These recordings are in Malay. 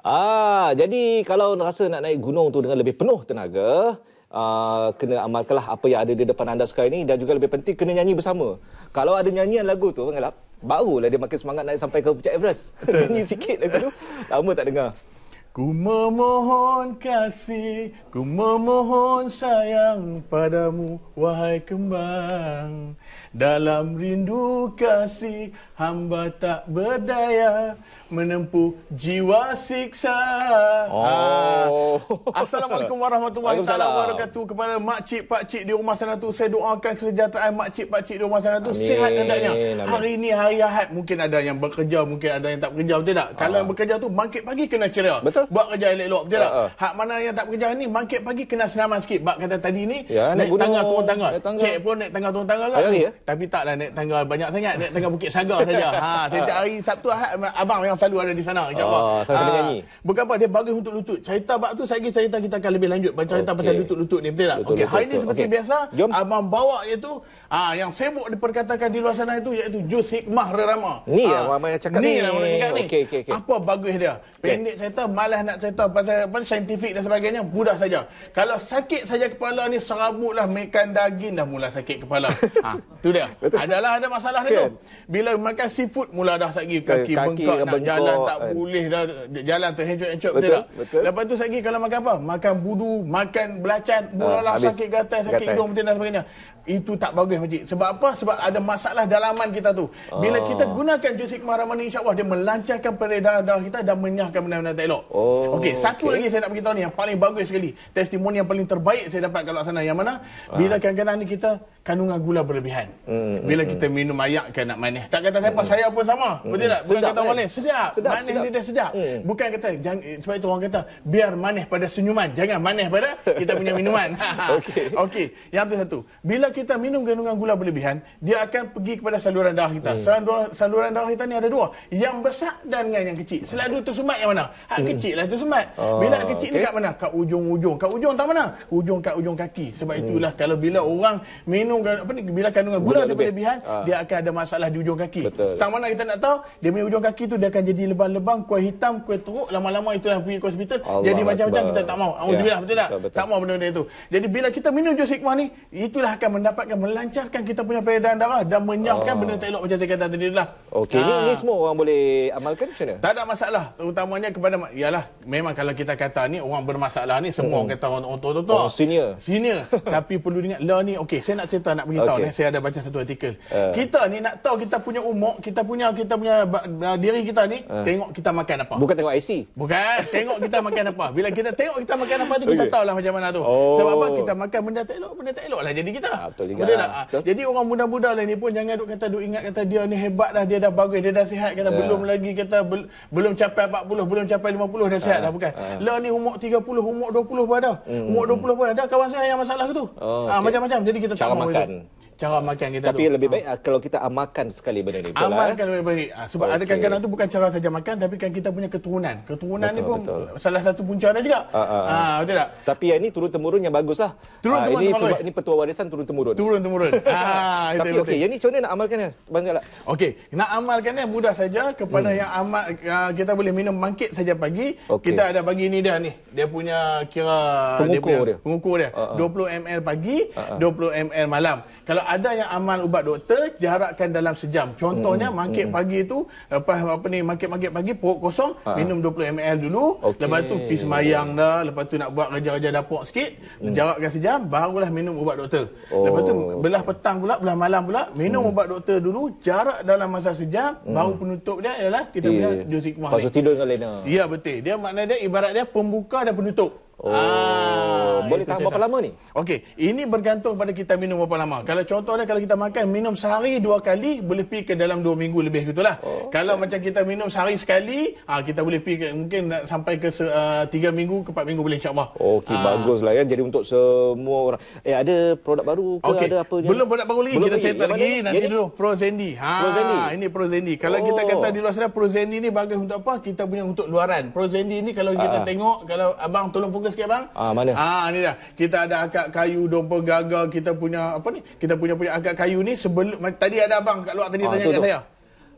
Ah, jadi kalau rasa nak naik gunung tu dengan lebih penuh tenaga, Uh, kena amalkanlah apa yang ada di depan anda sekarang ini dan juga lebih penting kena nyanyi bersama. Kalau ada nyanyian lagu tu mengelap, barulah dia makin semangat naik sampai ke puncak Everest. nyanyi sikit lagu tu. Lama tak dengar. Ku memohon kasih, ku memohon sayang padamu, wahai kembang. Dalam rindu kasih, hamba tak berdaya menempuh jiwa siksa. Ah. Oh. Assalamualaikum warahmatullahi wabarakatuh kepada makcik pakcik di rumah sana tu. Saya doakan kesejahteraan makcik pakcik di rumah sana tu. Amin. Sihat hendaknya. Hari ini hari Ahad. Mungkin ada yang bekerja, mungkin ada yang tak bekerja. Betul tak? Ah. Kalau yang bekerja tu, bangkit pagi kena ceria. Betul betul. Buat kerja elok-elok betul tak? Uh, uh. Hak mana yang tak bekerja ni bangkit pagi kena senaman sikit. Bab kata tadi ni ya, naik, naik tangga turun tangga. tangga. Cek pun naik tangga turun tangga kan. Ya? Tapi taklah naik tangga banyak sangat, naik tangga Bukit Saga saja. ha, setiap hari Sabtu Ahad abang yang selalu ada di sana kerja apa. Oh, nyanyi. Bukan apa dia bagus untuk lutut. Cerita bab tu saya cerita kita akan lebih lanjut baca cerita pasal lutut-lutut ni betul tak? Okey, hari ni seperti biasa abang bawa iaitu Ah ha, yang sibuk diperkatakan di luar sana itu iaitu jus hikmah rerama. Ni ha, yang ramai yang cakap ni. Ni yang ramai cakap ni. Okay, okay, okay. Apa bagus dia? Pendek cerita okay malas nak cerita pasal, apa saintifik dan sebagainya, mudah saja. Kalau sakit saja kepala ni, serabutlah makan daging dah mula sakit kepala. ha, tu dia. Betul. Adalah ada masalah kan. tu. Bila makan seafood, mula dah sakit kan, kaki, kaki bengkak, nak bengkok, jalan tak kan. boleh dah jalan tu hancur-hancur betul, betul, Lepas tu sakit kalau makan apa? Makan budu, makan belacan, ah, mulalah ha, sakit gatal, sakit hidung betul dan sebagainya. Itu tak bagus Majid. Sebab apa? Sebab ada masalah dalaman kita tu. Bila oh. kita ah. gunakan jus hikmah ramadhan ni insyaAllah dia melancarkan peredaran darah kita dan menyahkan benda-benda tak elok. Oh. Oh. Okey, satu okay. lagi saya nak beritahu ni yang paling bagus sekali. Testimoni yang paling terbaik saya dapat kalau sana yang mana ah. bila ah. kadang-kadang ni kita kandungan gula berlebihan. Mm, bila mm, kita mm. minum air kan nak manis. Tak kata siapa mm. Hmm. saya pun sama. Mm. Betul tak? Sedap, kata manis. Kan? Sedap. sedap manis sedap. dia dah sedap. Mm. Bukan kata jangan eh, sebab itu orang kata biar manis pada senyuman, jangan manis pada kita punya minuman. Okey. Okey, yang tu satu. Bila kita minum kandungan gula berlebihan, dia akan pergi kepada saluran darah kita. Mm. Saluran darah kita ni ada dua, yang besar dan yang kecil. Selalu tersumbat yang mana? Hak mm. kecil kecil lah tu semat. Ah, bila oh, kecil okay. ni kat mana? Kat ujung-ujung. Kat ujung tak mana? Ujung kat ujung kaki. Sebab hmm. itulah kalau bila orang minum kan- apa ni bila kandungan gula, gula daripada lebih. bihan, ah. dia akan ada masalah di ujung kaki. Tak mana kita nak tahu, dia punya ujung kaki tu dia akan jadi lebang-lebang, kuah hitam, kuah teruk, lama-lama itulah pergi ke hospital. Allah jadi macam-macam kita tak mau. Auzubillah ya. betul tak? Betul. Tak mau benda-benda itu. Jadi bila kita minum jus hikmah ni, itulah akan mendapatkan melancarkan kita punya peredaran darah dan menyahkan oh. benda tak elok macam saya kata tadi lah. Okey, ha. ni, ni semua orang boleh amalkan macam mana? Tak ada masalah. Terutamanya kepada mak. ialah adalah memang kalau kita kata ni orang bermasalah ni semua hmm. kata orang tua-tua. oh, senior. Senior. Tapi perlu diingat lah ni okey saya nak cerita nak beritahu okay. ni saya ada baca satu artikel. Uh. Kita ni nak tahu kita punya umur, kita punya kita punya uh, diri kita ni uh. tengok kita makan apa. Bukan tengok IC. Bukan, tengok kita makan apa. Bila kita tengok kita makan apa tu kita okay. tahulah macam mana tu. Oh. Sebab apa kita makan benda tak elok, benda tak elok lah jadi kita. Ha, betul juga. Ha. Jadi orang muda-muda lah ni pun jangan duk kata duk ingat kata dia ni hebat lah dia dah bagus, dia dah sihat kata uh. belum lagi kata bel- belum capai 40, belum capai 50 dah ah, sihat dah bukan. Ah. Lah ni umur 30, umur 20 pun ada. Mm. Umur 20 hmm, hmm. pun ada kawan saya yang masalah tu. Oh, ah okay. macam-macam jadi kita cara tak makan. Itu cara makan kita tapi tu. lebih ha. baik ha. kalau kita amalkan sekali benda ni amalkan eh. lebih baik ha. sebab okay. ada kadang-kadang tu bukan cara saja makan tapi kan kita punya keturunan keturunan betul, ni pun betul. salah satu punca dia juga ha, ha, ha. Ha, betul tak tapi yang ni turun temurun yang baguslah. turun temurun ha, ini, sebab ini petua warisan turun temurun turun temurun ha, tapi okey yang ni macam mana nak amalkan bangga lah okey nak amalkan ni mudah saja kepada hmm. yang amat kita boleh minum bangkit saja pagi okay. kita ada bagi ni dah ni dia punya kira pengukur dia, punya, dia. pengukur dia ha, ha. 20 ml pagi ha, ha. 20 ml malam kalau ada yang aman ubat doktor jarakkan dalam sejam. Contohnya hmm. mangkit hmm. pagi tu apa apa ni mangkit-mangkit pagi perut kosong ha. minum 20 ml dulu okay. lepas tu pergi sembahyang dah lepas tu nak buat kerja-kerja dapur sikit hmm. jarakkan sejam barulah minum ubat doktor. Oh. Lepas tu oh. belah petang pula belah malam pula minum hmm. ubat doktor dulu jarak dalam masa sejam hmm. baru penutup dia ialah kita yeah. punya dosis hikmah. Pasal tidur dengan Lena. Ya betul. Dia maknanya dia ibarat dia pembuka dan penutup. Oh, ah, boleh tahan berapa lama ni? Okey, ini bergantung pada kita minum berapa lama. Kalau contohnya kalau kita makan minum sehari dua kali, boleh pi ke dalam dua minggu lebih gitulah. Oh, kalau okay. macam kita minum sehari sekali, ha, kita boleh pi mungkin nak sampai ke uh, tiga minggu ke empat minggu boleh insya-Allah. Okey, baguslah ya. Jadi untuk semua orang, eh ada produk baru ke okay. ada apa Belum produk baru lagi. Belum kita cerita lagi nanti dulu Prozendi. Ha, Prozendi. ini Prozendi. Kalau oh. kita kata di luar sana Prozendi ni bagus untuk apa? Kita punya untuk luaran. Prozendi ni kalau kita ha. tengok kalau abang tolong fokus fokus sikit bang. Ah mana? Ah ni dah. Kita ada akak kayu dompa gagal kita punya apa ni? Kita punya punya akak kayu ni sebelum tadi ada abang kat luar tadi ah, tanya tu, kat saya.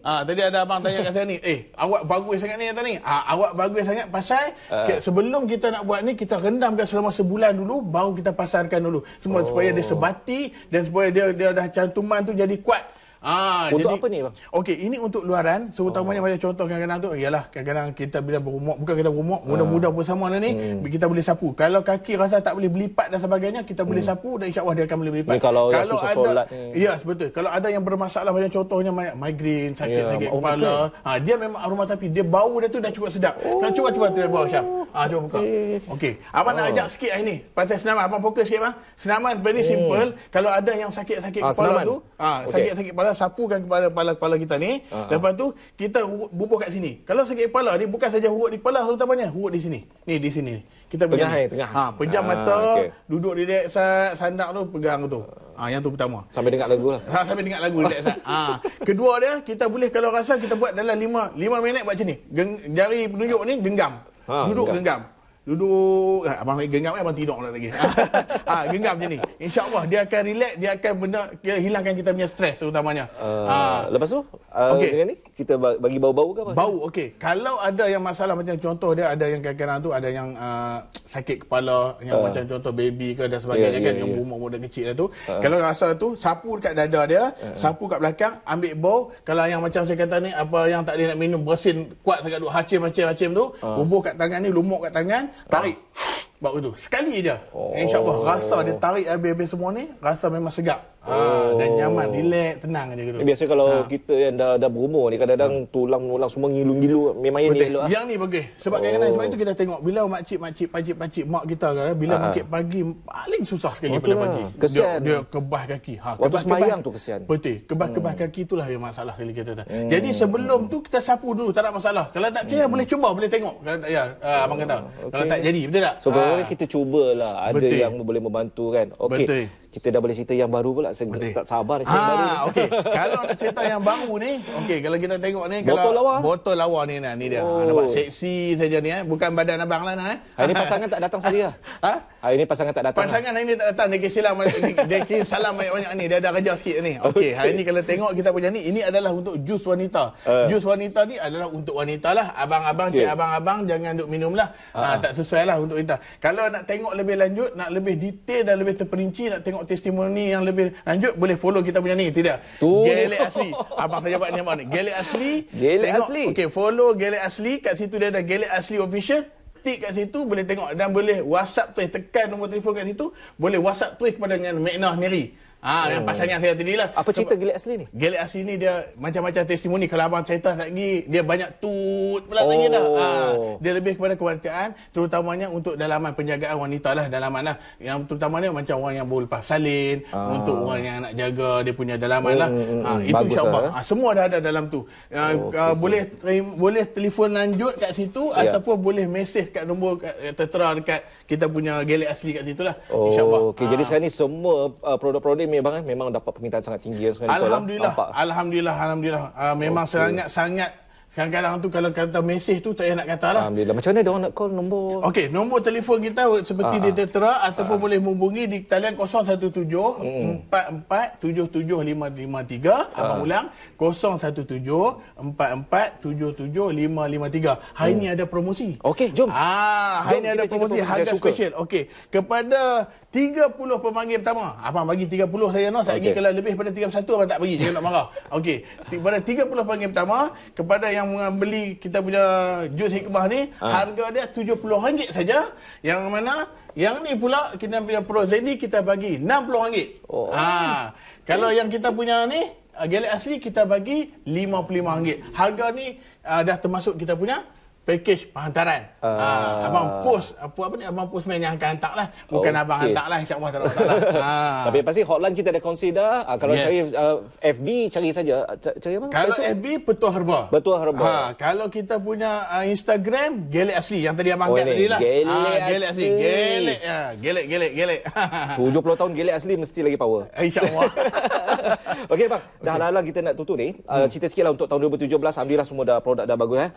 Ah tadi ada abang tanya kat saya ni. Eh, awak bagus sangat ni kata ni. Ah awak bagus sangat pasal uh. sebelum kita nak buat ni kita rendamkan selama sebulan dulu baru kita pasarkan dulu. Semua oh. supaya dia sebati dan supaya dia dia dah cantuman tu jadi kuat. Ah, untuk jadi, apa ni bang? Okey, ini untuk luaran. Seutamanya oh. macam contoh kadang-kadang tu, ialah kadang-kadang kita bila berumur, bukan kita berumur, ah. muda-muda pun sama lah ni, hmm. kita boleh sapu. Kalau kaki rasa tak boleh berlipat dan sebagainya, kita boleh hmm. sapu dan insya-Allah dia akan boleh berlipat. Ini ya, kalau kalau susah ada, solat ni. Ya, yes, betul. Kalau ada yang bermasalah macam contohnya migrain, sakit-sakit yeah, kepala, ha, dia memang aroma tapi dia bau dia tu dah cukup sedap. Oh. Kalau cuba-cuba tu bau, Syam. Ah, jom buka. Okey. Abang oh. nak ajak sikit hari ni. Pasal senaman. Abang fokus sikit, Abang. Senaman very hmm. simple. Kalau ada yang sakit-sakit ah, kepala senaman. tu. Ah, sakit-sakit kepala, sapukan kepada kepala-kepala kita ni. Ah, ah, Lepas tu, kita bubuh kat sini. Kalau sakit kepala ni, bukan saja huruk di kepala terutamanya. Huruk di sini. Ni, di sini. Kita pegang air, tengah. Ha, pejam ah, mata, okay. duduk di dekat sandak tu, pegang tu. Ha, yang tu pertama. Sampai dengar lagu lah. Ha, sampai dengar lagu di dekat ha. Kedua dia, kita boleh kalau rasa kita buat dalam lima, lima minit buat macam ni. Geng, jari penunjuk ni, genggam ha, duduk genggam. Duduk ah, Abang saya genggam eh, Abang tidur lah lagi Ah, ah Genggam je ni InsyaAllah Dia akan relax Dia akan benda, hilangkan kita punya stres Terutamanya uh, ha. Lepas tu uh, eh, okay. Dengan ni Kita bagi bau-bau ke apa Bau okay. Kalau ada yang masalah Macam contoh dia Ada yang kadang-kadang tu Ada yang uh, Sakit kepala Yang uh, macam contoh Baby ke dan sebagainya yeah, kan yeah, Yang yeah. umur-umur kecil lah tu uh, Kalau rasa tu Sapu dekat dada dia uh, Sapu kat belakang Ambil bau Kalau yang macam saya kata ni Apa yang tak boleh nak minum Bersin kuat sangat duk Hacim-hacim tu uh, Bubuh kat tangan ni Lumuk kat tangan tarik. Oh. Bau tu. Sekali je. Oh. InsyaAllah rasa dia tarik habis-habis semua ni, rasa memang segar. Ah, oh. Dan nyaman, relax, tenang je gitu. Eh, biasa kalau ha. kita yang dah, dah berumur ni kadang-kadang hmm. tulang menulang semua ngilu-ngilu memang ini elok. Yang ni bagi. Sebab oh. kadang-kadang sebab itu kita tengok bila mak cik, mak cik, pak cik, pak cik, mak kita kan bila ha. Ah. makan pagi paling susah sekali Betul pada lah. pagi. Kesian. Dia, dia kebah kaki. Ha, Waktu kebah, kebah tu kesian. Betul. Kebah-kebah hmm. kaki itulah yang masalah sekali kita dah. Hmm. Jadi sebelum tu kita sapu dulu tak ada masalah. Kalau tak percaya hmm. boleh cuba, boleh tengok. Kalau tak ya, hmm. abang kata. Okay. Hmm, kalau tak jadi, betul tak? So, ha. kita cubalah. Ada Betul. yang boleh membantu kan. Okey kita dah boleh cerita yang baru pula saya Betul. tak sabar ah, cerita ha, baru. Ah okey. kalau nak cerita yang baru ni, okey kalau kita tengok ni botol kalau lawa. botol lawa ni nah ni dia. Ah, oh. Nampak seksi saja ni eh. Bukan badan abang lah nah eh. Hari ni pasangan tak datang saja. Ya? Ha? Hari ni pasangan tak datang. Pasangan hari ni tak datang. Dia silam, lah. dia kisi salam banyak-banyak ni. Dia ada kerja sikit ni. Okey, okay. hari ni kalau tengok kita punya ni, ini adalah untuk jus wanita. Uh. Jus wanita ni adalah untuk wanita lah. Abang-abang, okay. cik abang-abang jangan duk minum lah. Uh. Ha, tak sesuai lah untuk wanita. Kalau nak tengok lebih lanjut, nak lebih detail dan lebih terperinci, nak tengok tengok testimoni yang lebih lanjut boleh follow kita punya ni tidak gelek asli apa saya buat ni abang ni gelek asli gelek tengok, asli okey follow gelek asli kat situ dia ada gelek asli official tik kat situ boleh tengok dan boleh whatsapp tu tekan nombor telefon kat situ boleh whatsapp tu kepada dengan Mekna sendiri Ah, ha, oh. yang pasal ni saya tadi lah. Apa cerita Gilead asli ni? Gilead asli ni dia macam-macam testimoni. Kalau abang cerita sekejap lagi, dia banyak tut pula ah, oh. tadi dah. Ha, dia lebih kepada kewanitaan, terutamanya untuk dalaman penjagaan wanita lah, dalaman lah. Yang terutamanya macam orang yang boleh lepas salin, ah. untuk orang yang nak jaga dia punya dalaman hmm, lah. Hmm, hmm, ah, hmm. itu insyaAllah. Lah. Ha, semua dah ada dalam tu. Ha, oh, okay. ha, boleh terim, boleh telefon lanjut kat situ, yeah. ataupun boleh mesej kat nombor kat, eh, tertera dekat kita punya Gilead asli kat situlah lah. Oh, insyaAllah. Okay. Ha. Jadi sekarang ni semua uh, produk-produk Premier bang eh memang dapat permintaan sangat tinggi sekarang Alhamdulillah. lah. Alhamdulillah alhamdulillah uh, memang okay. sangat sangat Kadang-kadang tu kalau kata mesej tu tak payah nak kata lah. Alhamdulillah. Macam mana dia orang nak call nombor? Okey, nombor telefon kita seperti Aa. Ah, di ah. tertera ataupun Aa. boleh menghubungi di talian 017 44 77 553. Abang Aa. ulang 017 44 77 553. Hari mm. ni hmm. ada promosi. Okey, jom. Ah, hari jom, ni ada promosi harga special. Okey. Kepada 30 pemanggil pertama. Abang bagi 30 saya noh. Saya okay. kalau lebih pada 31 abang tak bagi. Jangan nak marah. Okey. Pada 30 pemanggil pertama kepada yang membeli kita punya jus hikmah ni ha. harga dia RM70 saja. Yang mana yang ni pula kita punya Pro Zeni kita bagi RM60. Oh. Ha. Kalau yang kita punya ni ah, Galak asli kita bagi RM55. Harga ni uh, dah termasuk kita punya Pakej penghantaran. Uh. abang post apa apa ni abang post main yang akan hantar lah. Bukan okay. Oh, abang hantar lah insya-Allah tak ada ah. Tapi pasti hotline kita ada consider uh, kalau yes. cari uh, FB cari saja cari apa? Kalau Facebook? FB betul Herba. Betul Herba. Ha, kalau kita punya uh, Instagram Gelek Asli yang tadi abang oh, kat tadi lah. Gelek, ha, gelek Asli. Ya. Gelek Gelek Gelek Gelek. 70 tahun Gelek Asli mesti lagi power. Eh, Insya-Allah. Okey bang, dah okay. lalang kita nak tutup ni. Uh, cerita sikitlah untuk tahun 2017 alhamdulillah semua dah produk dah bagus eh.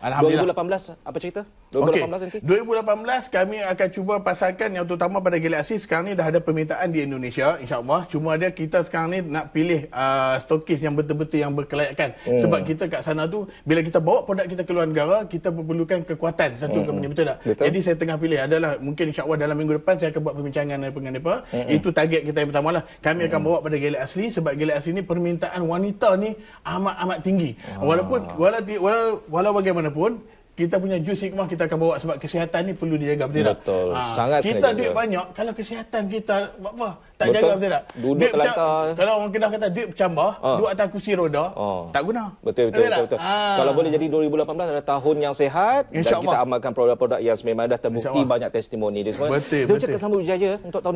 2018 apa cerita 2018 okay. nanti 2018 kami akan cuba pasarkan yang terutama pada Galaxy sekarang ni dah ada permintaan di Indonesia insyaAllah cuma dia kita sekarang ni nak pilih uh, stokis yang betul-betul yang berkelayakan hmm. sebab kita kat sana tu bila kita bawa produk kita keluar negara kita memerlukan kekuatan satu hmm. company betul tak betul. jadi saya tengah pilih adalah mungkin insyaAllah dalam minggu depan saya akan buat perbincangan dengan mereka hmm. itu target kita yang pertama lah kami hmm. akan bawa pada Galaxy asli sebab Galaxy ni permintaan wanita ni amat-amat tinggi hmm. walaupun walau, walau, walau bagaimanapun kita punya jus hikmah kita akan bawa sebab kesihatan ni perlu dijaga betul, betul. tak? Betul. Ha, Sangat kita duit jaga. banyak kalau kesihatan kita apa? apa tak betul. jaga betul tak? Duduk duit Kalau orang kena kata duit bercambah, ah. ha. duduk atas kursi roda, ha. tak guna. Betul betul betul. betul, betul. Ha. Kalau boleh jadi 2018 adalah tahun yang sehat. Insya dan Allah. kita amalkan produk-produk yang memang dah terbukti banyak testimoni di semua. Betul Dia betul. Dia selamat berjaya untuk tahun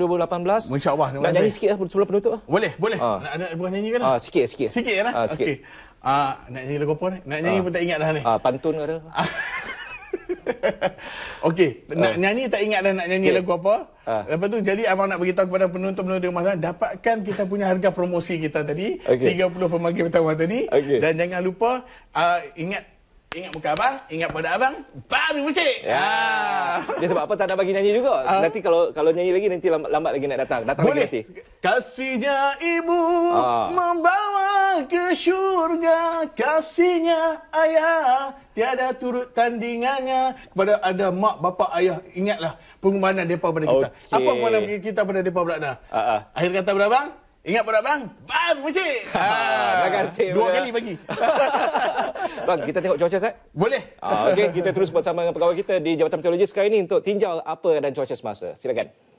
2018. Insya-Allah. Nak nyanyi sikitlah sebelum penutup. Lah. Boleh, boleh. Ha. Nak ada nyanyi kan? Ah, sikit sikit. Sikit ya? kan? Okay. Uh, nak nyanyi lagu apa ni? Nak nyanyi uh, pun tak ingat dah ni. Uh, pantun ke Okey, nak uh. nyanyi tak ingat dah nak nyanyi okay. lagu apa. Uh. Lepas tu jadi abang nak beritahu kepada penonton-penonton di rumah sana, dapatkan kita punya harga promosi kita tadi, okay. 30 pemanggil pertama tadi okay. dan jangan lupa uh, ingat Ingat muka abang, ingat pada abang, baru cik. Ya. Ah. Dia sebab apa tak nak bagi nyanyi juga. Ha? Nanti kalau kalau nyanyi lagi nanti lambat, lambat lagi nak datang. Datang Boleh. lagi nanti. Kasihnya ibu ha. membawa ke syurga. Kasihnya ayah tiada turut tandingannya. Kepada ada mak, bapa, ayah. Ingatlah pengumumanan mereka pada kita. Okay. Apa pengumumanan kita pada mereka pula dah? Ha, ha. Akhir kata berabang. Ingat pada bang? Bang, mencik. terima kasih. Dua kali bagi. bang, kita tengok cuaca set? Boleh. Ah, Okey, kita terus bersama dengan pegawai kita di Jabatan Meteorologi sekarang ini untuk tinjau apa dan cuaca semasa. Silakan.